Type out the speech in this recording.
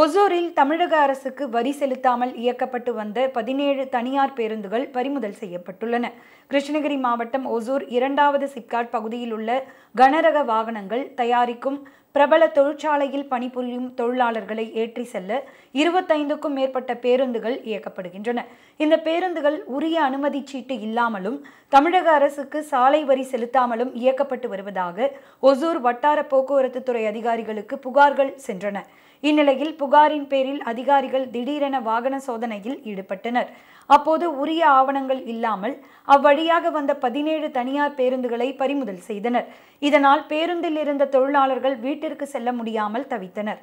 ஒசூரில் தமிழக அரசுக்கு வரி செலுத்தாமல் இயக்கப்பட்டு வந்த பதினேழு தனியார் பேருந்துகள் பறிமுதல் செய்யப்பட்டுள்ளன கிருஷ்ணகிரி மாவட்டம் ஒசூர் இரண்டாவது சிப்காட் பகுதியில் உள்ள கனரக வாகனங்கள் தயாரிக்கும் பிரபல தொழிற்சாலையில் பணிபுரியும் தொழிலாளர்களை ஏற்றி செல்ல இருபத்தைந்துக்கும் மேற்பட்ட பேருந்துகள் இயக்கப்படுகின்றன இந்த பேருந்துகள் உரிய அனுமதி சீட்டு இல்லாமலும் தமிழக அரசுக்கு சாலை வரி செலுத்தாமலும் இயக்கப்பட்டு வருவதாக ஒசூர் வட்டார போக்குவரத்து துறை அதிகாரிகளுக்கு புகார்கள் சென்றன இந்நிலையில் புகாரின் பேரில் அதிகாரிகள் திடீரென வாகன சோதனையில் ஈடுபட்டனர் அப்போது உரிய ஆவணங்கள் இல்லாமல் அவ்வழியாக வந்த பதினேழு தனியார் பேருந்துகளை பறிமுதல் செய்தனர் இதனால் பேருந்தில் இருந்த தொழிலாளர்கள் வீட்டிற்கு செல்ல முடியாமல் தவித்தனர்